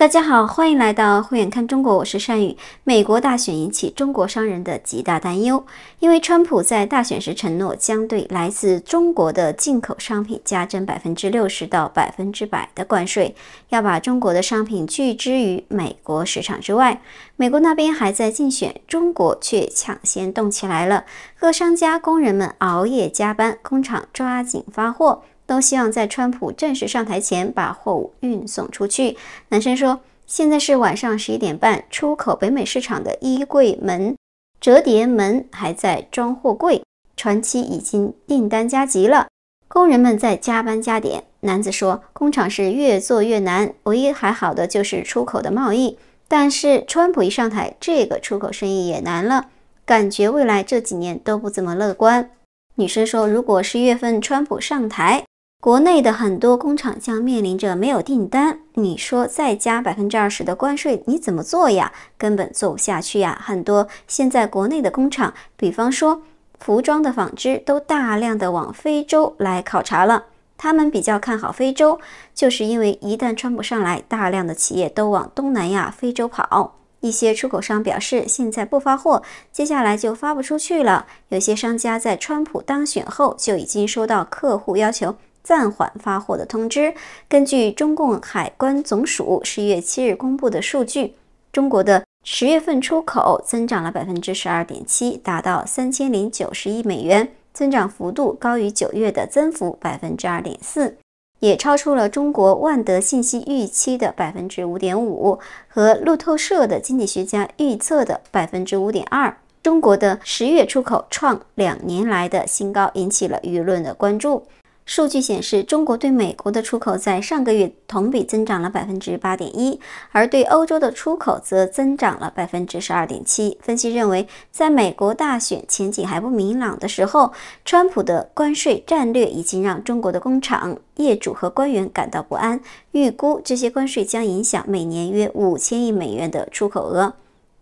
大家好，欢迎来到慧眼看中国，我是善宇。美国大选引起中国商人的极大担忧，因为川普在大选时承诺将对来自中国的进口商品加征百分之六十到百分之百的关税，要把中国的商品拒之于美国市场之外。美国那边还在竞选，中国却抢先动起来了，各商家工人们熬夜加班，工厂抓紧发货。都希望在川普正式上台前把货物运送出去。男生说，现在是晚上十一点半，出口北美市场的衣柜门折叠门还在装货柜，船期已经订单加急了，工人们在加班加点。男子说，工厂是越做越难，唯一还好的就是出口的贸易，但是川普一上台，这个出口生意也难了，感觉未来这几年都不怎么乐观。女生说，如果十一月份川普上台。国内的很多工厂将面临着没有订单。你说再加百分之二十的关税，你怎么做呀？根本做不下去呀！很多现在国内的工厂，比方说服装的纺织，都大量的往非洲来考察了。他们比较看好非洲，就是因为一旦川普上来，大量的企业都往东南亚、非洲跑。一些出口商表示，现在不发货，接下来就发不出去了。有些商家在川普当选后就已经收到客户要求。暂缓发货的通知。根据中共海关总署十一月七日公布的数据，中国的十月份出口增长了百分之十二点七，达到三千零九十亿美元，增长幅度高于九月的增幅百分之二点四，也超出了中国万德信息预期的百分之五点五和路透社的经济学家预测的百分之五点二。中国的十月出口创两年来的新高，引起了舆论的关注。数据显示，中国对美国的出口在上个月同比增长了百分之八点一，而对欧洲的出口则增长了百分之十二点七。分析认为，在美国大选前景还不明朗的时候，川普的关税战略已经让中国的工厂业主和官员感到不安。预估这些关税将影响每年约五千亿美元的出口额。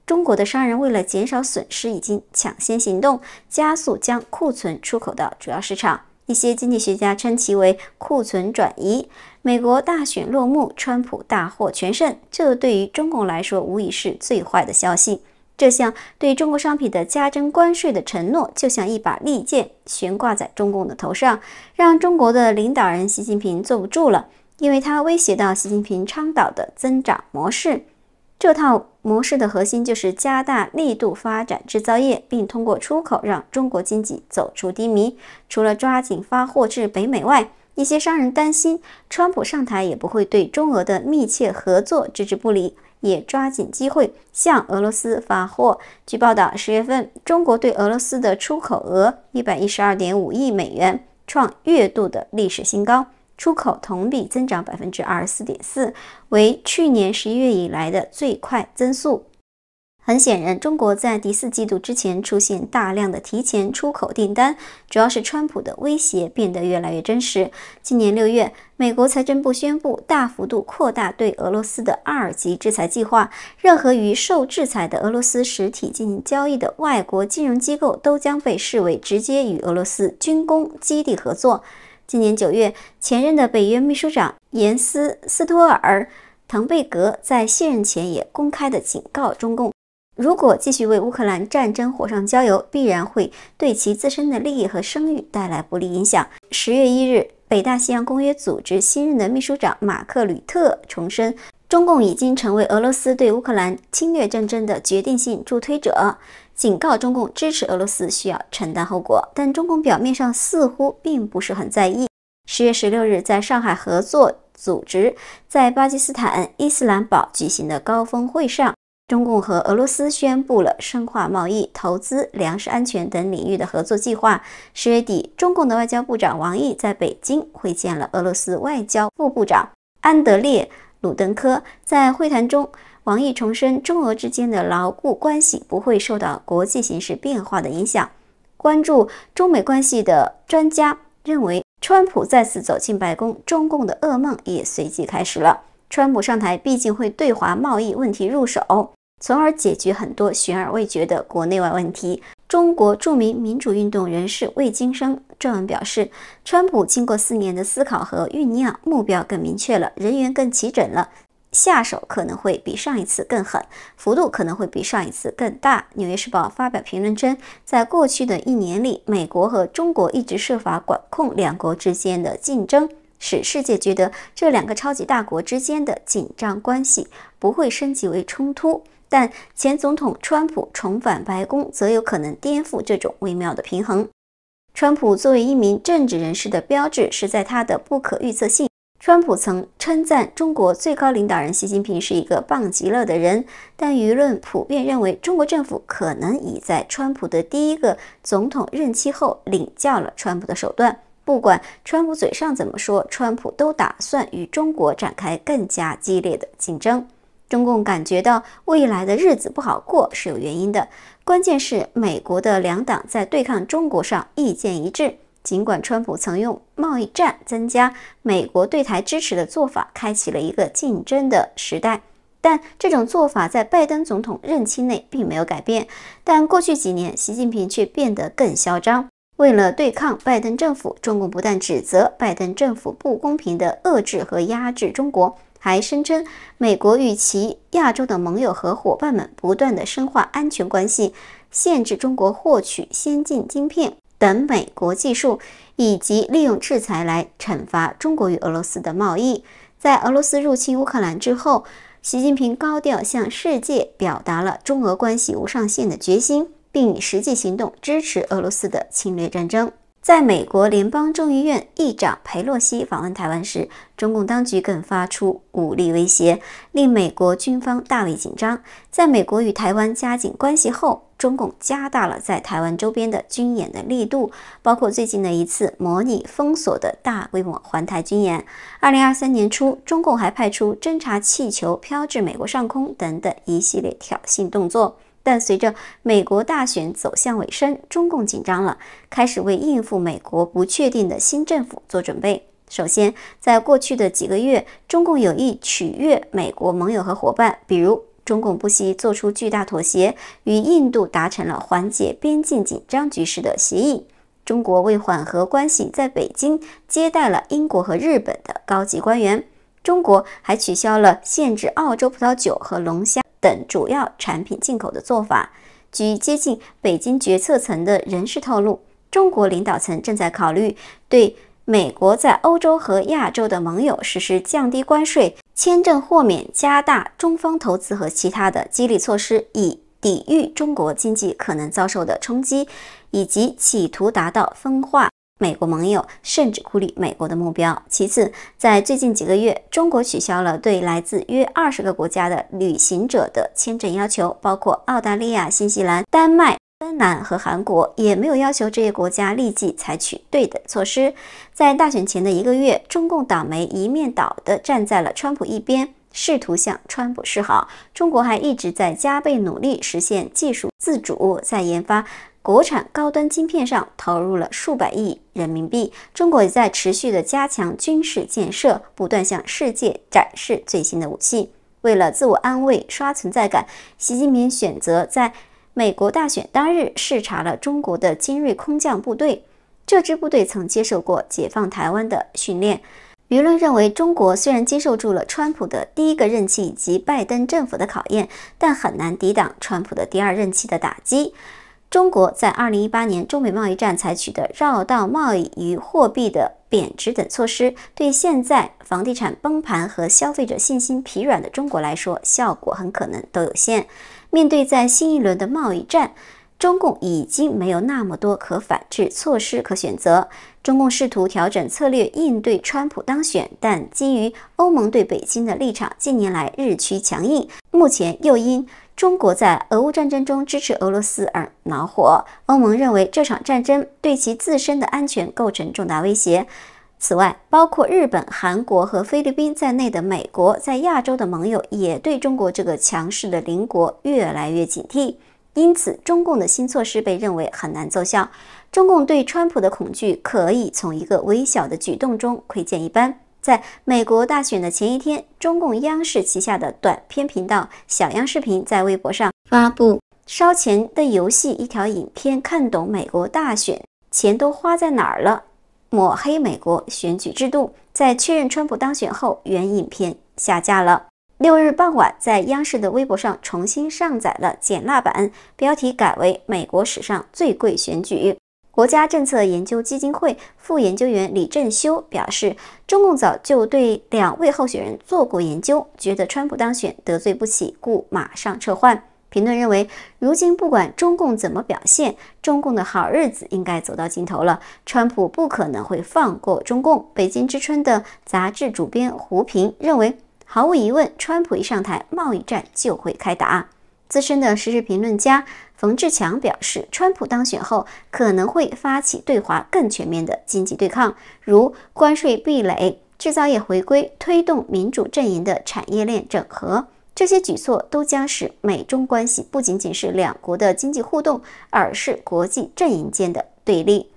中国的商人为了减少损失，已经抢先行动，加速将库存出口到主要市场。一些经济学家称其为库存转移。美国大选落幕，川普大获全胜，这对于中共来说无疑是最坏的消息。这项对中国商品的加征关税的承诺，就像一把利剑悬挂在中共的头上，让中国的领导人习近平坐不住了，因为它威胁到习近平倡导的增长模式。这套模式的核心就是加大力度发展制造业，并通过出口让中国经济走出低迷。除了抓紧发货至北美外，一些商人担心，川普上台也不会对中俄的密切合作置之不理，也抓紧机会向俄罗斯发货。据报道，十月份中国对俄罗斯的出口额一百一十二点五亿美元，创月度的历史新高。出口同比增长百分之二十四点四，为去年十一月以来的最快增速。很显然，中国在第四季度之前出现大量的提前出口订单，主要是川普的威胁变得越来越真实。今年六月，美国财政部宣布大幅度扩大对俄罗斯的二级制裁计划，任何与受制裁的俄罗斯实体进行交易的外国金融机构都将被视为直接与俄罗斯军工基地合作。今年九月，前任的北约秘书长严斯·斯托尔滕贝格在卸任前也公开的警告中共：如果继续为乌克兰战争火上浇油，必然会对其自身的利益和声誉带来不利影响。十月一日，北大西洋公约组织新任的秘书长马克·吕特重申，中共已经成为俄罗斯对乌克兰侵略战争的决定性助推者。警告中共支持俄罗斯需要承担后果，但中共表面上似乎并不是很在意。十月十六日，在上海合作组织在巴基斯坦伊斯兰堡举行的高峰会上，中共和俄罗斯宣布了深化贸易、投资、粮食安全等领域的合作计划。十月底，中共的外交部长王毅在北京会见了俄罗斯外交部部长安德烈·鲁登科，在会谈中。黄毅重申，中俄之间的牢固关系不会受到国际形势变化的影响。关注中美关系的专家认为，川普再次走进白宫，中共的噩梦也随即开始了。川普上台，毕竟会对华贸易问题入手，从而解决很多悬而未决的国内外问题。中国著名民主运动人士魏金生撰文表示，川普经过四年的思考和酝酿，目标更明确了，人员更齐整了。下手可能会比上一次更狠，幅度可能会比上一次更大。《纽约时报》发表评论称，在过去的一年里，美国和中国一直设法管控两国之间的竞争，使世界觉得这两个超级大国之间的紧张关系不会升级为冲突。但前总统川普重返白宫，则有可能颠覆这种微妙的平衡。川普作为一名政治人士的标志，是在他的不可预测性。川普曾称赞中国最高领导人习近平是一个棒极了的人，但舆论普遍认为，中国政府可能已在川普的第一个总统任期后领教了川普的手段。不管川普嘴上怎么说，川普都打算与中国展开更加激烈的竞争。中共感觉到未来的日子不好过是有原因的，关键是美国的两党在对抗中国上意见一致。尽管川普曾用贸易战增加美国对台支持的做法，开启了一个竞争的时代，但这种做法在拜登总统任期内并没有改变。但过去几年，习近平却变得更嚣张。为了对抗拜登政府，中共不但指责拜登政府不公平地遏制和压制中国，还声称美国与其亚洲的盟友和伙伴们不断地深化安全关系，限制中国获取先进晶片。等美国技术，以及利用制裁来惩罚中国与俄罗斯的贸易。在俄罗斯入侵乌克兰之后，习近平高调向世界表达了中俄关系无上限的决心，并以实际行动支持俄罗斯的侵略战争。在美国联邦众议院议长佩洛西访问台湾时，中共当局更发出武力威胁，令美国军方大为紧张。在美国与台湾加紧关系后，中共加大了在台湾周边的军演的力度，包括最近的一次模拟封锁的大规模环台军演。二零二三年初，中共还派出侦察气球飘至美国上空等等一系列挑衅动作。但随着美国大选走向尾声，中共紧张了，开始为应付美国不确定的新政府做准备。首先，在过去的几个月，中共有意取悦美国盟友和伙伴，比如中共不惜做出巨大妥协，与印度达成了缓解边境紧张局势的协议。中国为缓和关系，在北京接待了英国和日本的高级官员。中国还取消了限制澳洲葡萄酒和龙虾。等主要产品进口的做法。据接近北京决策层的人士透露，中国领导层正在考虑对美国在欧洲和亚洲的盟友实施降低关税、签证豁免、加大中方投资和其他的激励措施，以抵御中国经济可能遭受的冲击，以及企图达到分化。美国盟友甚至孤立美国的目标。其次，在最近几个月，中国取消了对来自约二十个国家的旅行者的签证要求，包括澳大利亚、新西兰、丹麦、芬兰和韩国，也没有要求这些国家立即采取对等措施。在大选前的一个月，中共党媒一面倒地站在了川普一边，试图向川普示好。中国还一直在加倍努力实现技术自主，在研发。国产高端晶片上投入了数百亿人民币。中国也在持续的加强军事建设，不断向世界展示最新的武器。为了自我安慰、刷存在感，习近平选择在美国大选当日视察了中国的精锐空降部队。这支部队曾接受过解放台湾的训练。舆论认为，中国虽然接受住了川普的第一个任期以及拜登政府的考验，但很难抵挡川普的第二任期的打击。中国在2018年中美贸易战采取的绕道贸易与货币的贬值等措施，对现在房地产崩盘和消费者信心疲软的中国来说，效果很可能都有限。面对在新一轮的贸易战，中共已经没有那么多可反制措施可选择。中共试图调整策略应对川普当选，但基于欧盟对北京的立场近年来日趋强硬，目前又因中国在俄乌战争中支持俄罗斯而恼火。欧盟认为这场战争对其自身的安全构成重大威胁。此外，包括日本、韩国和菲律宾在内的美国在亚洲的盟友也对中国这个强势的邻国越来越警惕。因此，中共的新措施被认为很难奏效。中共对川普的恐惧可以从一个微小的举动中窥见一斑。在美国大选的前一天，中共央视旗下的短片频道“小央视频”在微博上发布烧钱的游戏一条影片，看懂美国大选钱都花在哪儿了，抹黑美国选举制度。在确认川普当选后，原影片下架了。六日傍晚，在央视的微博上重新上载了减辣版，标题改为“美国史上最贵选举”。国家政策研究基金会副研究员李振修表示，中共早就对两位候选人做过研究，觉得川普当选得罪不起，故马上撤换。评论认为，如今不管中共怎么表现，中共的好日子应该走到尽头了。川普不可能会放过中共。《北京之春》的杂志主编胡平认为。毫无疑问，川普一上台，贸易战就会开打。资深的时事评论家冯志强表示，川普当选后可能会发起对华更全面的经济对抗，如关税壁垒、制造业回归、推动民主阵营的产业链整合。这些举措都将使美中关系不仅仅是两国的经济互动，而是国际阵营间的对立。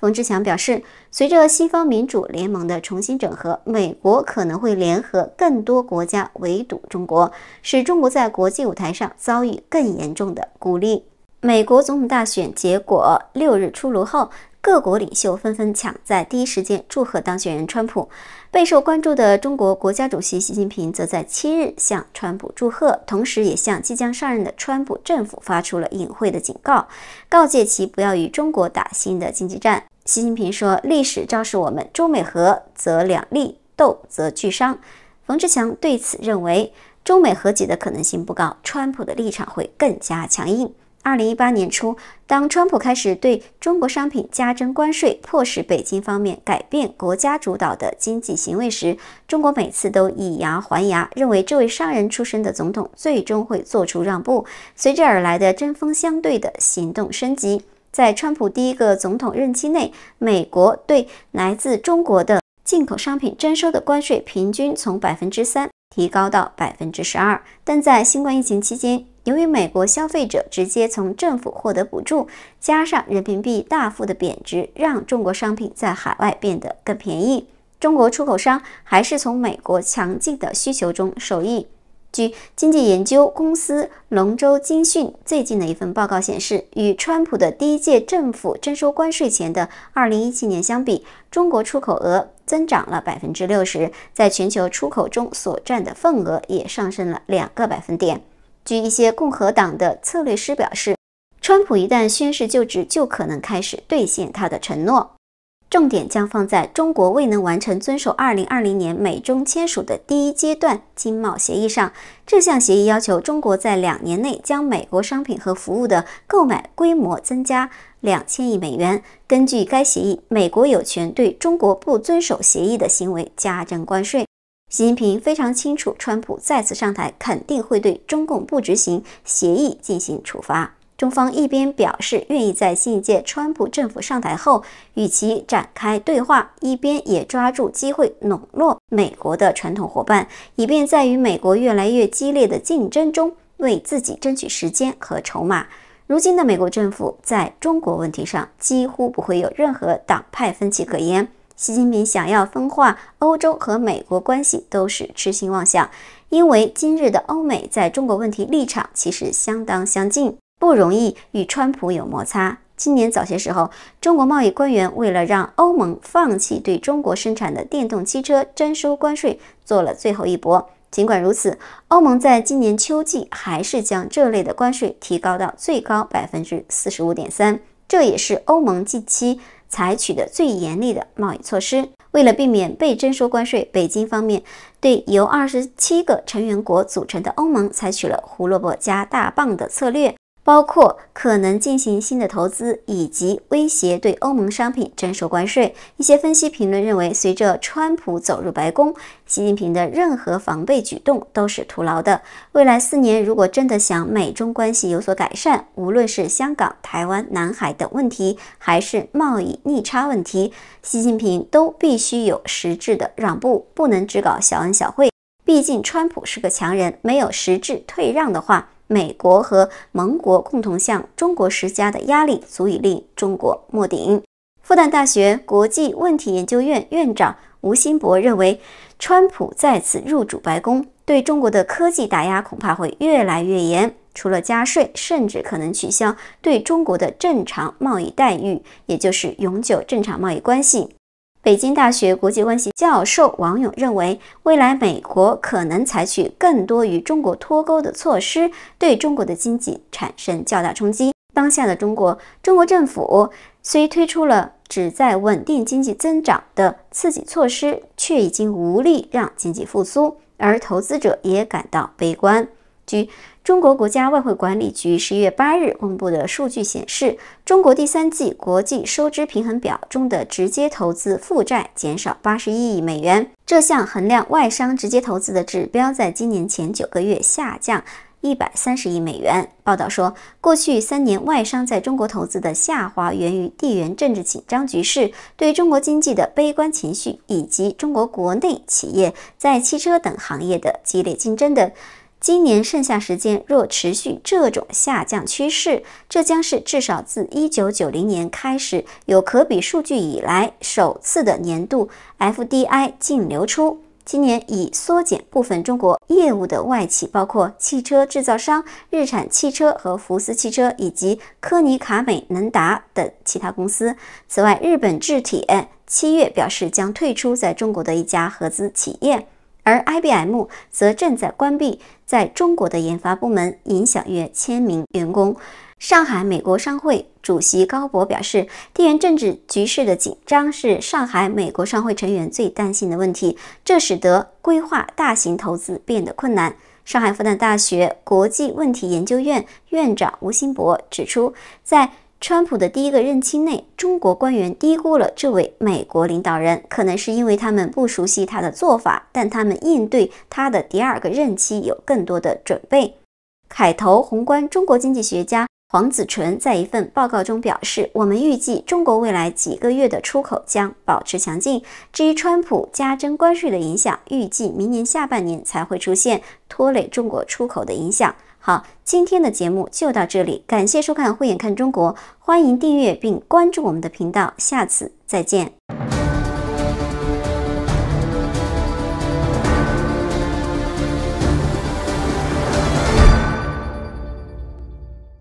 冯志强表示，随着西方民主联盟的重新整合，美国可能会联合更多国家围堵中国，使中国在国际舞台上遭遇更严重的孤立。美国总统大选结果六日出炉后，各国领袖纷纷抢在第一时间祝贺当选人川普。备受关注的中国国家主席习近平则在七日向川普祝贺，同时也向即将上任的川普政府发出了隐晦的警告，告诫其不要与中国打新的经济战。习近平说：“历史昭示我们，中美和则两利，斗则俱伤。”冯志强对此认为，中美和解的可能性不高，川普的立场会更加强硬。二零一八年初，当川普开始对中国商品加征关税，迫使北京方面改变国家主导的经济行为时，中国每次都以牙还牙，认为这位商人出身的总统最终会做出让步，随之而来的针锋相对的行动升级。在川普第一个总统任期内，美国对来自中国的进口商品征收的关税平均从百分之三提高到百分之十二。但在新冠疫情期间，由于美国消费者直接从政府获得补助，加上人民币大幅的贬值，让中国商品在海外变得更便宜。中国出口商还是从美国强劲的需求中受益。据经济研究公司龙州金讯最近的一份报告显示，与川普的第一届政府征收关税前的2017年相比，中国出口额增长了60%，在全球出口中所占的份额也上升了两个百分点。据一些共和党的策略师表示，川普一旦宣誓就职，就可能开始兑现他的承诺。重点将放在中国未能完成遵守2020年美中签署的第一阶段经贸协议上。这项协议要求中国在两年内将美国商品和服务的购买规模增加2000亿美元。根据该协议，美国有权对中国不遵守协议的行为加征关税。习近平非常清楚，川普再次上台肯定会对中共不执行协议进行处罚。中方一边表示愿意在新一届川普政府上台后与其展开对话，一边也抓住机会笼络美国的传统伙伴，以便在与美国越来越激烈的竞争中为自己争取时间和筹码。如今的美国政府在中国问题上几乎不会有任何党派分歧可言，习近平想要分化欧洲和美国关系都是痴心妄想，因为今日的欧美在中国问题立场其实相当相近。不容易与川普有摩擦。今年早些时候，中国贸易官员为了让欧盟放弃对中国生产的电动汽车征收关税，做了最后一搏。尽管如此，欧盟在今年秋季还是将这类的关税提高到最高百分之四十五点三，这也是欧盟近期采取的最严厉的贸易措施。为了避免被征收关税，北京方面对由二十七个成员国组成的欧盟采取了胡萝卜加大棒的策略。包括可能进行新的投资，以及威胁对欧盟商品征收关税。一些分析评论认为，随着川普走入白宫，习近平的任何防备举动都是徒劳的。未来四年，如果真的想美中关系有所改善，无论是香港、台湾、南海等问题，还是贸易逆差问题，习近平都必须有实质的让步，不能只搞小恩小惠。毕竟，川普是个强人，没有实质退让的话。美国和盟国共同向中国施加的压力，足以令中国莫顶。复旦大学国际问题研究院院长吴新博认为，川普再次入主白宫，对中国的科技打压恐怕会越来越严，除了加税，甚至可能取消对中国的正常贸易待遇，也就是永久正常贸易关系。北京大学国际关系教授王勇认为，未来美国可能采取更多与中国脱钩的措施，对中国的经济产生较大冲击。当下的中国，中国政府虽推出了旨在稳定经济增长的刺激措施，却已经无力让经济复苏，而投资者也感到悲观。据中国国家外汇管理局十一月八日公布的数据显示，中国第三季国际收支平衡表中的直接投资负债减少八十一亿美元。这项衡量外商直接投资的指标，在今年前九个月下降一百三十亿美元。报道说，过去三年外商在中国投资的下滑，源于地缘政治紧张局势、对中国经济的悲观情绪，以及中国国内企业在汽车等行业的激烈竞争等。今年剩下时间若持续这种下降趋势，这将是至少自1990年开始有可比数据以来首次的年度 FDI 净流出。今年已缩减部分中国业务的外企包括汽车制造商日产汽车和福斯汽车，以及柯尼卡美能达等其他公司。此外，日本制铁七月表示将退出在中国的一家合资企业。而 IBM 则正在关闭在中国的研发部门，影响约千名员工。上海美国商会主席高博表示，地缘政治局势的紧张是上海美国商会成员最担心的问题，这使得规划大型投资变得困难。上海复旦大学国际问题研究院院长吴新博指出，在川普的第一个任期内，中国官员低估了这位美国领导人，可能是因为他们不熟悉他的做法，但他们应对他的第二个任期有更多的准备。凯投宏观中国经济学家黄子淳在一份报告中表示：“我们预计中国未来几个月的出口将保持强劲。至于川普加征关税的影响，预计明年下半年才会出现拖累中国出口的影响。”好，今天的节目就到这里，感谢收看《慧眼看中国》，欢迎订阅并关注我们的频道，下次再见。